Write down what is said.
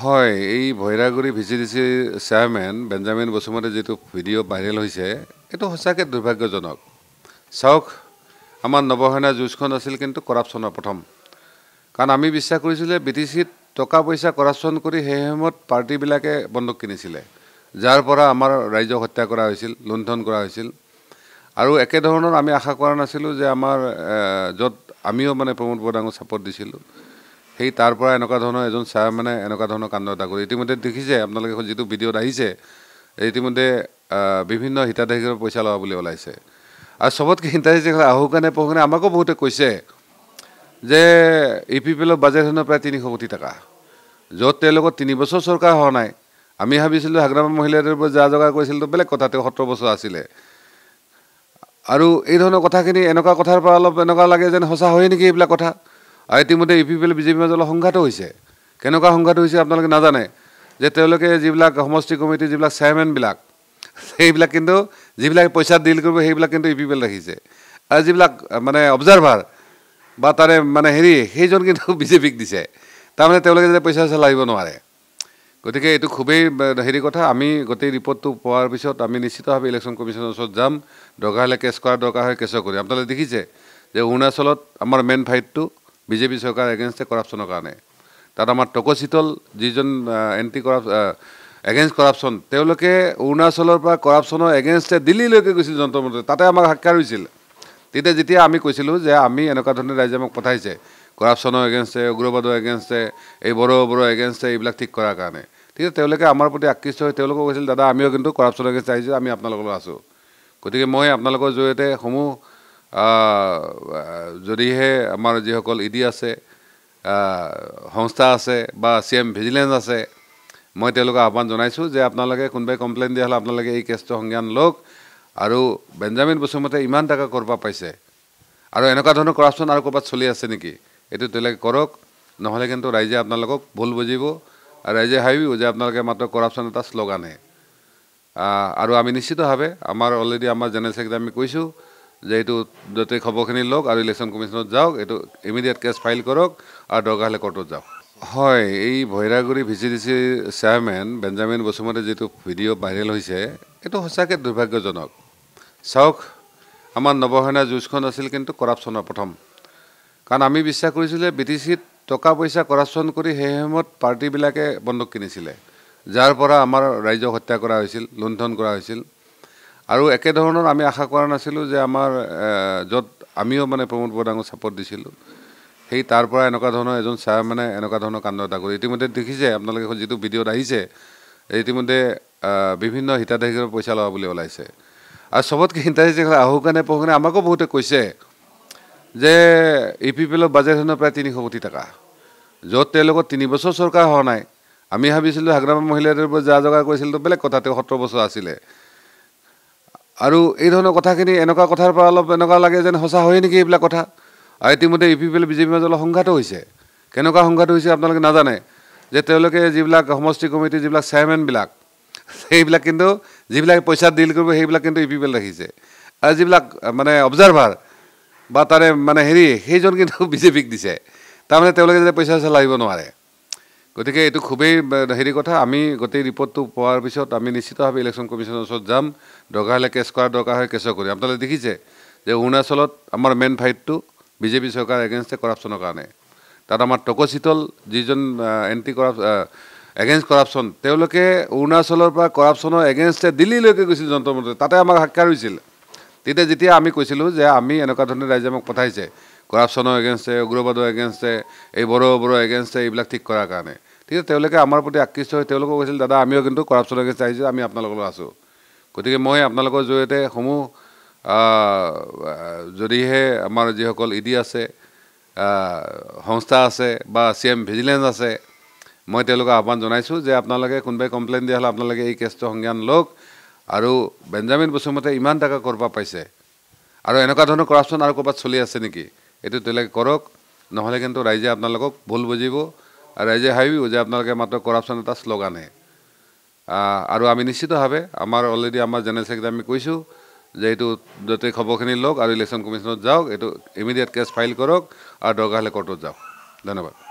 হয় এই Bhairabguri V C D চিৰ চেয়াৰমেন বেঞ্জামিন বসুমাৰীৰ যিটো ভিডিঅ' ভাইৰেল হৈছে এইটো সঁচাকৈ দুৰ্ভাগ্যজনক চাওক আমাৰ নৱসেনা যুঁজখন আছিল কিন্তু কৰাপশ্যনৰ প্ৰথম কাৰণ আমি বিশ্বাস কৰিছিলোঁ যে বি টি চিত টকা পইচা কৰাপশ্যন কৰি সেই সময়ত পাৰ্টিবিলাকে বন্দুক কিনিছিলে যাৰ পৰা আমাৰ ৰাইজক হত্যা কৰা হৈছিল লুণ্ঠন কৰা হৈছিল আৰু একেধৰণৰ আমি আশা কৰা নাছিলোঁ যে আমাৰ য'ত আমিও মানে প্ৰমোদ বৰ ডাঙৰ ছাপৰ্ট দিছিলোঁ সেই তাৰ পৰা এনেকুৱা ধৰণৰ এজন ছাৰ মানে এনেকুৱা ধৰণৰ কাণ্ড এটা কৰি ইতিমধ্যে দেখিছে আপোনালোকে যিটো ভিডিঅ'ত আহিছে ইতিমধ্যে বিভিন্ন হিতাধিকাৰীৰ পইচা লোৱা বুলি ওলাইছে আৰু চবতকৈ চিন্তাই যে আহোকানে পহুকানে আমাকো বহুতে কৈছে যে ই পি পি এলৰ বাজেট বাজেটখনৰ প্ৰায় তিনিশ কোটি টকা য'ত তেওঁলোকৰ তিনি বছৰ চৰকাৰ হোৱা নাই আমি ভাবিছিলোঁ হাগ্ৰামা মহিলাৰ যা যোগাৰ তো বেলেগ কথা তেওঁ সত্তৰ বছৰ আছিলে আৰু এই ধৰণৰ কথাখিনি এনেকুৱা কথাৰ পৰা অলপ এনেকুৱা লাগে যেন সঁচা হয় নেকি এইবিলাক কথা আৰু ইতিমধ্যে ইউ পি পি এল বিজেপিৰ মাজত অলপ সংঘাত হৈছে কেনেকুৱা সংঘাত হৈছে আপোনালোকে নাজানে যে তেওঁলোকে যিবিলাক সমষ্টি কমিটিৰ যিবিলাক চেয়াৰমেনবিলাক সেইবিলাক কিন্তু যিবিলাক পইচা ডিল কৰিব সেইবিলাক কিন্তু ইউ পি পি এল ৰাখিছে আৰু যিবিলাক মানে অবজাৰ্ভাৰ বা তাৰে মানে হেৰি সেইজন কিন্তু বিজেপিক দিছে তাৰমানে তেওঁলোকে যাতে পইচা চইচা লাগিব নোৱাৰে গতিকে এইটো খুবেই হেৰি কথা আমি গোটেই ৰিপৰ্টটো পোৱাৰ পিছত আমি নিশ্চিতভাৱে ইলেকশ্যন কমিশ্যনৰ ওচৰত যাম দৰকাৰ হ'লে কেছ কৰাৰ দৰকাৰ হয় কেছ কৰি আপোনালোকে দেখিছে যে অৰুণাচলত আমাৰ মেইন ফাইটটো বিজেপি চৰকাৰ এগেইনষ্টে কৰাপশ্যনৰ কাৰণে তাত আমাৰ টকচিতল যিজন এণ্টি কৰাপ এগেইনষ্ট কৰাপশ্যন তেওঁলোকে অৰুণাচলৰ পৰা কৰাপশ্যনৰ এগেইনষ্টে দিল্লীলৈকে গৈছিল যন্ত্ৰ মন্ত্ৰ তাতে আমাক সাক্ষাৎ হৈছিল তেতিয়া যেতিয়া আমি কৈছিলোঁ যে আমি এনেকুৱা ধৰণে ৰাইজে আমাক পঠাইছে কৰাপশ্যনৰ এগেইনষ্টে উগ্ৰবাদৰ এগেইনষ্টে এই বড়ো বড়ো এগেইনষ্টে এইবিলাক ঠিক কৰাৰ কাৰণে তেতিয়া তেওঁলোকে আমাৰ প্ৰতি আকৃষ্ট হৈ তেওঁলোকক কৈছিল দাদা আমিও কিন্তু কৰাপশ্যনৰ এগেইনষ্টে আহিছোঁ আমি আপোনালোকৰ লগত আছোঁ গতিকে মই আপোনালোকৰ জৰিয়তে সমূহ যদিহে আমাৰ যিসকল ই ডি আছে সংস্থা আছে বা চি এম ভিজিলেঞ্চ আছে মই তেওঁলোকক আহ্বান জনাইছোঁ যে আপোনালোকে কোনোবাই কমপ্লেইন দিয়া হ'লে আপোনালোকে এই কেছটো সংজ্ঞান লওক আৰু বেঞ্জামিন বসুমতে ইমান টকা ক'ৰ পৰা পাইছে আৰু এনেকুৱা ধৰণৰ কৰাপশ্যন আৰু ক'ৰবাত চলি আছে নেকি এইটো তেওঁলোকে কৰক নহ'লে কিন্তু ৰাইজে আপোনালোকক ভুল বুজিব আৰু ৰাইজে ভাবিব যে আপোনালোকে মাত্ৰ কৰাপশ্যন এটা শ্লোগানহে আৰু আমি নিশ্চিতভাৱে আমাৰ অলৰেডি আমাৰ জেনেৰেল ছেক্ৰেটাৰী আমি কৈছোঁ যে এইটো যাতে খবৰখিনি লওক আৰু ইলেকশ্যন কমিশ্যনত যাওক এইটো ইমিডিয়েট কেছ ফাইল কৰক আৰু দৰকাৰ হ'লে কৰ্টত যাওক হয় এই ভৈৰাগুৰি ভি চি ডি চিৰ চেয়াৰমেন বেঞ্জামিন বসুমতীৰ যিটো ভিডিঅ' ভাইৰেল হৈছে এইটো সঁচাকৈ দুৰ্ভাগ্যজনক চাওক আমাৰ নৱসেনা যুঁজখন আছিল কিন্তু কৰাপশ্যনৰ প্ৰথম কাৰণ আমি বিশ্বাস কৰিছিলোঁ বি টি চিত টকা পইচা কৰাপশ্যন কৰি সেই সময়ত পাৰ্টিবিলাকে বন্দুক কিনিছিলে যাৰ পৰা আমাৰ ৰাইজক হত্যা কৰা হৈছিল লুণ্ঠন কৰা হৈছিল আৰু একেধৰণৰ আমি আশা কৰা নাছিলোঁ যে আমাৰ য'ত আমিও মানে প্ৰমোদ বৰদাঙক ছাপৰ্ট দিছিলোঁ সেই তাৰ পৰা এনেকুৱা ধৰণৰ এজন ছাৰ মানে এনেকুৱা ধৰণৰ কাণ্ড এটা কৰি ইতিমধ্যে দেখিছে আপোনালোকে যিটো ভিডিঅ'ত আহিছে ইতিমধ্যে বিভিন্ন হিতাধিকাৰীৰ পইচা লোৱা বুলি ওলাইছে আৰু চবতকৈ চিন্তা হৈছে আহুকানে পহুকানে আমাকো বহুতে কৈছে যে ই পি পি এলৰ বাজেটখনৰ প্ৰায় তিনিশ কোটি টকা য'ত তেওঁলোকৰ তিনিবছৰ চৰকাৰ হোৱা নাই আমি ভাবিছিলোঁ হাগ্ৰামা মহিলাৰ যা যোগাৰ কৰিছিলোঁ বেলেগ কথা তেওঁ সত্তৰ বছৰ আছিলে আৰু এই ধৰণৰ কথাখিনি এনেকুৱা কথাৰ পৰা অলপ এনেকুৱা লাগে যেন সঁচা হয় নেকি এইবিলাক কথা আৰু ইতিমধ্যে ইউ পি পি এল বিজেপিৰ মাজত অলপ সংঘাতো হৈছে কেনেকুৱা সংঘাত হৈছে আপোনালোকে নাজানে যে তেওঁলোকে যিবিলাক সমষ্টি কমিটিৰ যিবিলাক চেয়াৰমেনবিলাক সেইবিলাক কিন্তু যিবিলাক পইচা ডিল কৰিব সেইবিলাক কিন্তু ইউ পি পি এল ৰাখিছে আৰু যিবিলাক মানে অবজাৰ্ভাৰ বা তাৰে মানে হেৰি সেইজন কিন্তু বিজেপিক দিছে তাৰমানে তেওঁলোকে যাতে পইচা চলাব নোৱাৰে গতিকে এইটো খুবেই হেৰি কথা আমি গোটেই ৰিপৰ্টটো পোৱাৰ পিছত আমি নিশ্চিতভাৱে ইলেকশ্যন কমিশ্যনৰ ওচৰত যাম দৰকাৰ হ'লে কেছ কৰাৰ দৰকাৰ হয় কেছ কৰি আপোনালোকে দেখিছে যে অৰুণাচলত আমাৰ মেইন ফাইটটো বিজেপি চৰকাৰ এগেইনষ্টে কৰাপশ্যনৰ কাৰণে তাত আমাৰ টকচিতল যিজন এণ্টি কৰাপ এগেইনষ্ট কৰাপশ্যন তেওঁলোকে অৰুণাচলৰ পৰা কৰাপশ্যনৰ এগেইনষ্টে দিল্লীলৈকে গৈছিল যন্ত্ৰ মন্ত্ৰ তাতে আমাক সাক্ষাৎ হৈছিল তেতিয়া যেতিয়া আমি কৈছিলোঁ যে আমি এনেকুৱা ধৰণে ৰাইজে আমাক পঠাইছে কৰাপশ্যনৰ এগেইনষ্টে উগ্ৰবাদৰ এগেইনষ্টে এই বড়ো বড়ো এগেইনষ্টে এইবিলাক ঠিক কৰাৰ কাৰণে ঠিক আছে তেওঁলোকে আমাৰ প্ৰতি আকৃষ্ট হৈ তেওঁলোকক কৈছিল দাদা আমিও কিন্তু কৰাপশ্যন এগেষ্ট আহিছোঁ আমি আপোনালোকৰ লগত আছোঁ গতিকে মই আপোনালোকৰ জৰিয়তে সমূহ যদিহে আমাৰ যিসকল ই e ডি আছে সংস্থা আছে বা চি এম ভিজিলেঞ্চ আছে মই তেওঁলোকক আহ্বান জনাইছোঁ যে আপোনালোকে কোনোবাই কমপ্লেইন দিয়া হ'লে আপোনালোকে এই কেছটো সংজ্ঞান লওক আৰু বেঞ্জামিন বসুমতে ইমান টকা ক'ৰ পৰা পাইছে আৰু এনেকুৱা ধৰণৰ কৰাপশ্যন আৰু ক'ৰবাত চলি আছে নেকি এইটো তেওঁলোকে কৰক নহ'লে কিন্তু ৰাইজে আপোনালোকক ভুল বুজিব ৰাইজে ভাবিব যে আপোনালোকে মাত্ৰ কৰাপশ্যন এটা শ্লগানহে আৰু আমি নিশ্চিতভাৱে আমাৰ অলৰেডি আমাৰ জেনেৰেল ছেক্ৰেটাৰী আমি কৈছোঁ যে এইটো য'তে খবৰখিনি লওক আৰু ইলেকশ্যন কমিশ্যনত যাওক এইটো ইমিডিয়েট কেছ ফাইল কৰক আৰু দৰকাৰ হ'লে কৰ্টত যাওক ধন্যবাদ